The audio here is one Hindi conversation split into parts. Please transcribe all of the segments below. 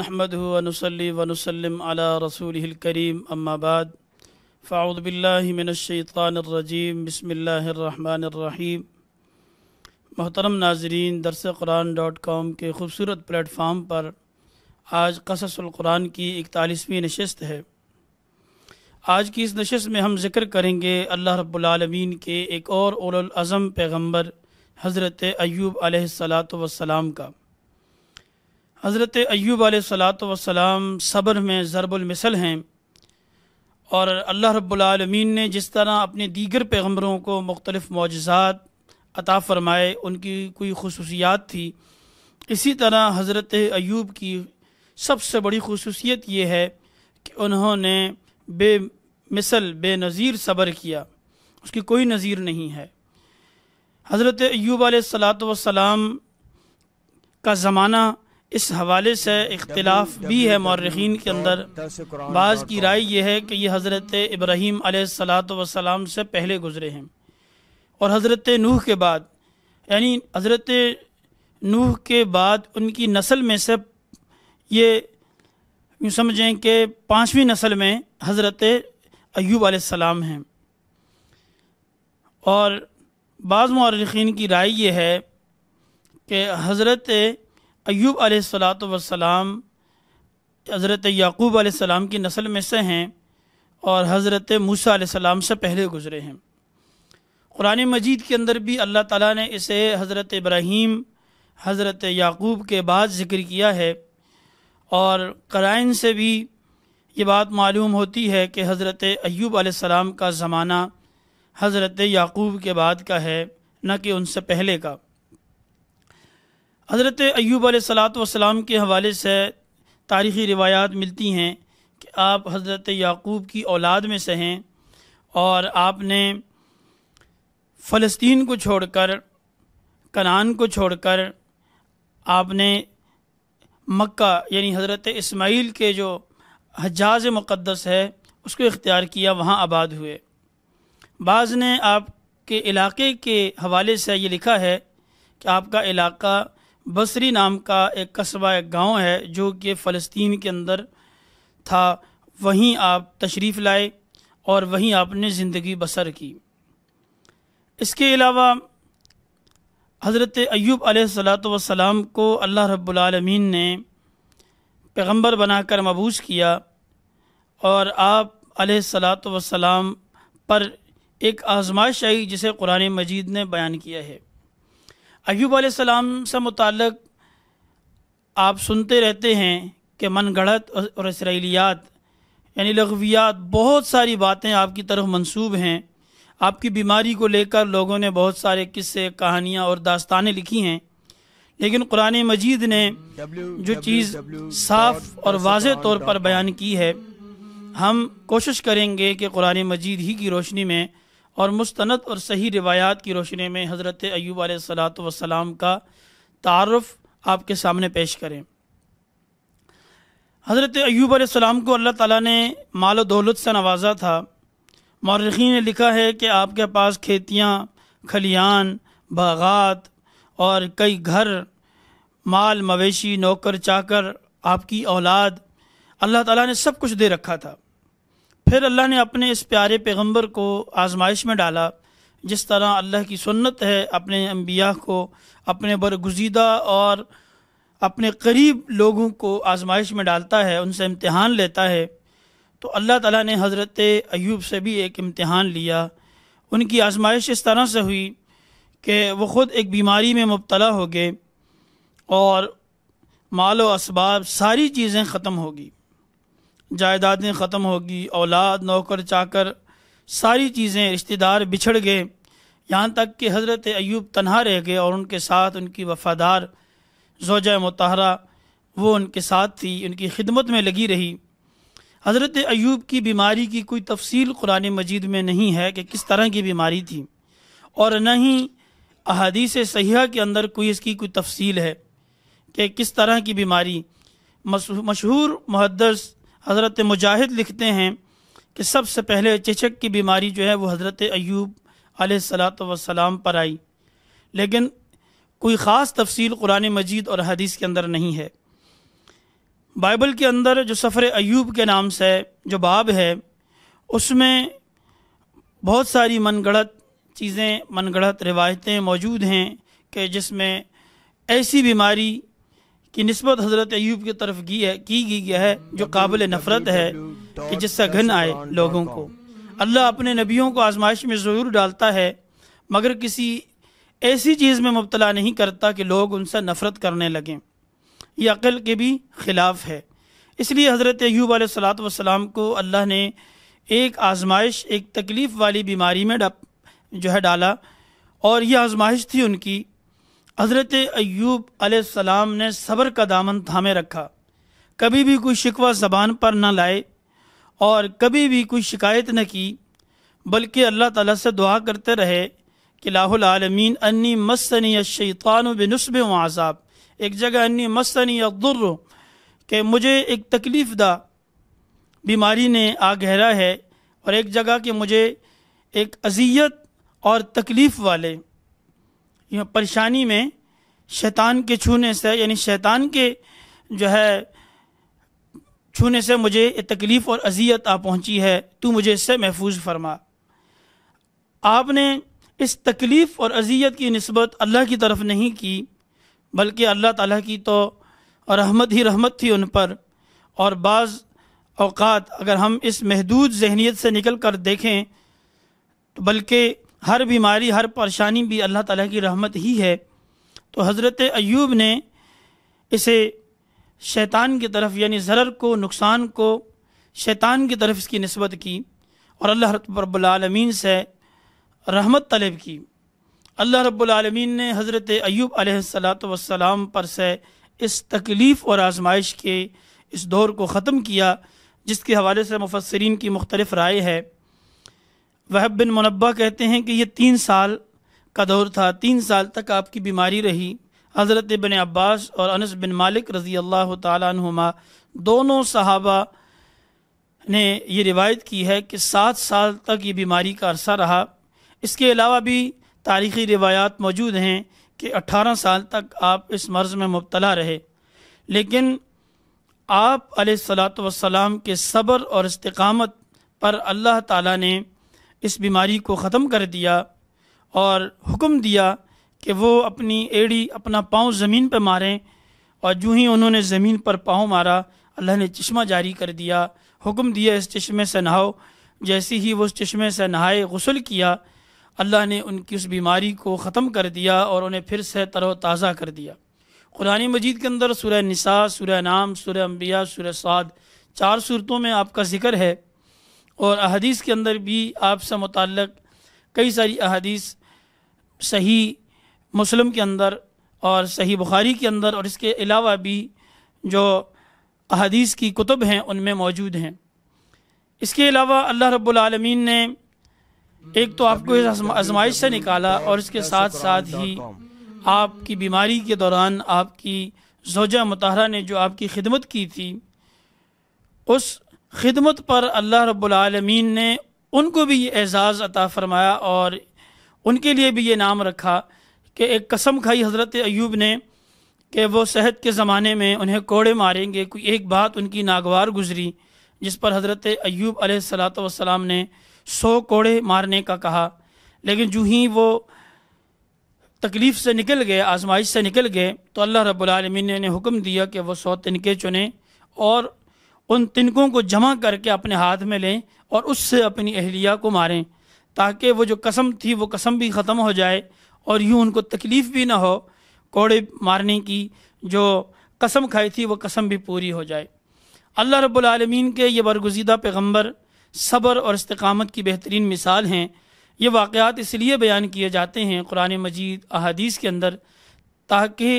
नहमद वनसली वनसलम अला रसूलकरीम अम्माबाद फ़ाउद बिल्लाशानरजीम बसमीम मोहतरम नाजरीन दरस कुरान डॉट कॉम के ख़ूबसूरत प्लेटफार्म पर आज कससुल्कुरान की इकतालीसवीं नशस्त है आज की इस नशस्त में हम जिक्र करेंगे अल्लाह रब्बुलमीन के एक और अज़म पैगम्बर हज़रत अयूब आसलात वसलाम का हज़रत अयूब वसलाम सब्र में ज़रबुलमिसल हैं और अल्लाह रब्लमीन ने जिस तरह अपने दीगर पैगम्बरों को मुख्तलफ़ मुआजात अता फ़रमाए उनकी कोई खसूसियात थी इसी तरह हज़रत अयूब की सबसे बड़ी खसूसियत ये है कि उन्होंने बे बे नज़ीर सब्र किया उसकी कोई नज़ीर नहीं है हज़रत अयूब वसलाम का ज़माना इस हवाले से इख्तलाफ भी है मौरखीन के अंदर बाज़ की राय यह है कि ये हज़रत इब्राहीम सलाम से पहले गुज़रे हैं और हज़रत नूह के बाद यानी हज़रत नूह के बाद उनकी नस्ल में से ये यूँ समझें कि पाँचवीं नस्ल में हज़रत अयूब सलाम हैं और बाज़ मौरखीन की राय यह है कि हज़रत अयूब अलैहिस्सलाम हज़रत याकूब अलैहिस्सलाम की नस्ल में से हैं और हज़रत मूसा अलैहिस्सलाम से पहले गुज़रे हैं क़ुरान मजीद के अंदर भी अल्लाह ताला ने इसे हज़रत इब्राहीम हज़रत याकूब के बाद ज़िक्र किया है और कराइन से भी ये बात मालूम होती है कि हज़रत अयूब अलैहिस्सलाम का ज़माना हज़रत याकूब के बाद का है न कि उनसे पहले का हज़रत अयूब सलाम के हवाले से तारीख़ी रिवायात मिलती हैं कि आप हज़रत याकूब की औलाद में से हैं और आपने फ़लस्तीन को छोड़कर कनान को छोड़कर आपने मक्का यानी हज़रत इस्माइल के जो हजाज मुक़दस है उसको इख्तियार किया वहाँ आबाद हुए बाज़ ने आपके इलाके के हवाले से ये लिखा है कि आपका इलाका बसरी नाम का एक कस्बा एक गांव है जो कि फ़लस्तीन के अंदर था वहीं आप तशरीफ़ लाए और वहीं आपने ज़िंदगी बसर की इसके अलावा हज़रत अयूब सलाम को अल्लाह रब्लम ने पैगंबर बनाकर मबूस किया और आप सलाम पर एक आजमाइश आई जिसे कुरान मजीद ने बयान किया है अयूब आसमाम से मुतल आप सुनते रहते हैं कि मन गढ़त और इसराइलियात यानी लगवियात बहुत सारी बातें आपकी तरफ मंसूब हैं आपकी बीमारी को लेकर लोगों ने बहुत सारे किस्से कहानियाँ और दास्तानें लिखी हैं लेकिन कुरान मजीद ने जो चीज़ साफ और वाज तौर पर बयान की है हम कोशिश करेंगे कि कुरान मजीद ही की रोशनी में और मुस्तनद और सही रिवायात की रोशनी में हज़रत अयूब सलात वसलाम का तारफ़ आपके सामने पेश करें हज़रत अयूब सलाम को अल्लाह ताला ने माल दौलत से नवाजा था मौरखी ने लिखा है कि आपके पास खेतियाँ खलियान बागात और कई घर माल मवेशी नौकर चाकर आपकी औलाद अल्लाह ताला ने सब कुछ दे रखा था फिर अल्लाह ने अपने इस प्यारे पैगंबर को आजमाइश में डाला जिस तरह अल्लाह की सुन्नत है अपने अम्बिया को अपने बरगुजीदा और अपने करीब लोगों को आजमाइश में डालता है उनसे इम्तहान लेता है तो अल्लाह ताला ने हज़रत अयूब से भी एक इम्तहान लिया उनकी आजमाइश इस तरह से हुई कि वो ख़ुद एक बीमारी में मुबतला हो गए और माल व इसबाब सारी चीज़ें ख़त्म होगी जायदादें ख़त्म होगी औलाद नौकर चाकर सारी चीज़ें रिश्तेदार बिछड़ गए यहाँ तक कि हज़रत अयूब तनहा रह गए और उनके साथ उनकी वफ़ादार जोजा मतहरा वो उनके साथ थी उनकी खिदमत में लगी रही हज़रत अयूब की बीमारी की कोई तफसील कुरान मजीद में नहीं है कि किस तरह की बीमारी थी और न ही अहदीस सयाह के अंदर कोई इसकी कोई तफसील है कि किस तरह की बीमारी मशहूर मुहदस हज़रत मुजाहिद लिखते हैं कि सबसे पहले चेचक की बीमारी जो है वो हज़रत अयूब आलत वसलाम पर आई लेकिन कोई ख़ास तफसील कुरान मजीद और हदीस के अंदर नहीं है बाइबल के अंदर जो सफ़र अयूब के नाम से जो बाब है उसमें बहुत सारी मनगढ़त चीज़ें गढ़त रिवायतें मौजूद हैं कि जिसमें ऐसी बीमारी की नस्बत हजरत अयूब की तरफ की, है, की गई है जो काबिल नफरत है कि जिससे घन आए लोगों को अल्लाह अपने नबियों को आजमाइश में ज़रूर डालता है मगर किसी ऐसी चीज़ में मुबतला नहीं करता कि लोग उनसे नफ़रत करने लगें यह अक़ल के भी ख़िलाफ़ है इसलिए हज़रत आ सलात वसलाम को अल्लाह ने एक आजमाइश एक तकलीफ़ वाली बीमारी में जो है डाला और यह आजमाइश थी उनकी हज़रत अयूब सलाम ने सब्र का दामन थामे रखा कभी भी कोई शिकवा ज़बान पर न लाए और कभी भी कोई शिकायत न की बल्कि अल्लाह ताला से दुआ करते रहे कि लाहौल आलमीन अन्नी मसनी शैतान बनस्ब आज़ाब एक जगह अन्नी मसनी अदुर्र के मुझे एक तकलीफ़ दा बीमारी ने आ गहरा है और एक जगह कि मुझे एक अजियत और तकलीफ़ वाले परेशानी में शैतान के छूने से यानी शैतान के जो है छूने से मुझे तकलीफ़ और अजियत आ पहुंची है तू मुझे इससे महफूज फरमा आपने इस तकलीफ़ और अजियत की नस्बत अल्लाह की तरफ नहीं की बल्कि अल्लाह ताला की तो रहमत ही रहमत थी उन पर और बाज़ अगर हम इस महदूद जहनीत से निकल कर देखें तो बल्कि हर बीमारी हर परेशानी भी अल्लाह ताला की रहमत ही है तो हज़रत अयूब ने इसे शैतान की तरफ यानी ज़र को नुकसान को शैतान की तरफ इसकी नस्बत की और अल्लाह रबालमीन से रहमत तलब की अल्लाह रबालमीन ने हज़रत अयूब सलात पर से इस तकलीफ़ और आजमाइश के इस दौर को ख़त्म किया जिसके हवाले से मुफसरीन की मुख्तलिफ़ राय है वहब बिन मुनबा कहते हैं कि यह तीन साल का दौर था तीन साल तक आपकी बीमारी रही हज़रत बिन अब्बास और अनस बिन मालिक रज़ी अल्लाह तुमा दोनों सहाबा ने ये रिवायत की है कि सात साल तक ये बीमारी का अरसा रहा इसके अलावा भी तारीख़ी रिवायात मौजूद हैं कि अट्ठारह साल तक आप इस मर्ज़ में मुबतला रहे लेकिन आप सलात वसलाम के सब्र और इस्तकामत पर अल्लाह ताला ने इस बीमारी को ख़त्म कर दिया और हुक्म दिया कि वो अपनी एड़ी अपना पाँव ज़मीन पर मारें और जूँ ही उन्होंने ज़मीन पर पाँव मारा अल्लाह ने चश्मा जारी कर दिया हुक्म दिया इस चश्मे से नहाओ जैसे ही वो उस चश्मे से नहाए गसल किया अल्लाह ने उनकी उस बीमारी को ख़त्म कर दिया और उन्हें फिर से तरोताज़ा कर दिया कुरानी मजीद के अंदर सुरह निसा सुरह नाम सुरह अम्बिया सुरह साद चार सूरतों में आपका जिक्र है और अहदीस के अंदर भी आपसे मुतल कई सारी अहदीस सही मुस्लिम के अंदर और सही बुखारी के अंदर और इसके अलावा भी जो अहदीस की कुतुब हैं उनमें मौजूद हैं इसके अलावा अल्लाह रब्लमीन ने एक तो आपको इस आजमाइश से निकाला और इसके साथ साथ ही आपकी बीमारी के दौरान आपकी जोजा मतहरा ने जो आपकी खिदमत की थी उस खिदमत पर अल्लाह रब्लमीन ने उनको भी ये एज़ाज़ अता फ़रमाया और उनके लिए भी ये नाम रखा कि एक कसम खाई हज़रत अयूब ने कि वो सेहत के ज़माने में उन्हें कोड़े मारेंगे कोई एक बात उनकी नागवार गुजरी जिस पर हज़रत अयूब अलैहिस्सलाम ने सौ कोड़े मारने का कहा लेकिन जूँ ही वो तकलीफ़ से निकल गए आजमाइश से निकल गए तो अल्लाह रब्लमिन ने हुक्म दिया कि वह सौ तिनके चुने और उन तिनकों को जमा करके अपने हाथ में लें और उससे अपनी अहलिया को मारें ताकि वो जो कसम थी वो कसम भी ख़त्म हो जाए और यूँ उनको तकलीफ़ भी ना हो कोड़े मारने की जो कसम खाई थी वो कसम भी पूरी हो जाए अल्लाह रब्लम के ये बरगुजीदा पैगम्बर सब्र और इस्तकामत की बेहतरीन मिसाल हैं ये वाक़ात इसलिए बयान किए जाते हैं कुरान मजीद अहदीस के अंदर ताकि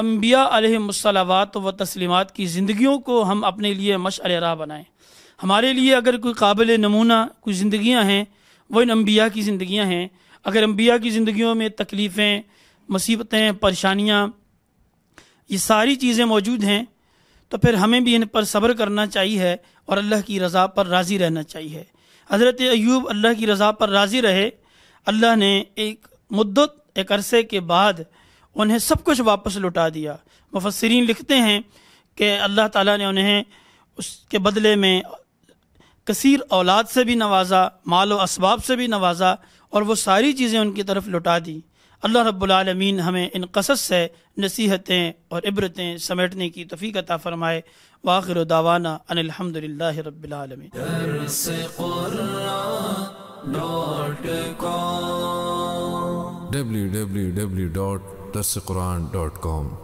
अम्बिया अलहमसलावात व तस्लिमात की ज़िंदगियों को हम अपने लिए मशल राह बनाएँ हमारे लिए अगर कोई काबिल नमूना कोई ज़िंदियाँ हैं वह इन अम्बिया की ज़िंदियाँ हैं अगर अम्बिया की ज़िंदगियों में तकलीफ़ें मुसीबतें परेशानियाँ ये सारी चीज़ें मौजूद हैं तो फिर हमें भी इन पर सब्र करना चाहिए और अल्लाह की रज़ा पर राज़ी रहना चाहिए हज़रत ऐब अल्लाह की रज़ा पर राज़ी रहे अल्लाह ने एक मुद्दत एक अरसे के बाद उन्हें सब कुछ वापस लौटा दिया मुफसरीन लिखते हैं कि अल्लाह ताला ने उन्हें उसके बदले में कसर औलाद से भी नवाजा माल व इसबाब से भी नवाजा और वो सारी चीज़ें उनकी तरफ लुटा दी अल्लाह रब्लमीन हमें इन कसस से नसीहतें और इबरतें समेटने की तफ़ी अता फ़रमाए वाखिर दावाना अनिलहमदिल्ला रबालमीन मुदसकुरान डॉट कॉम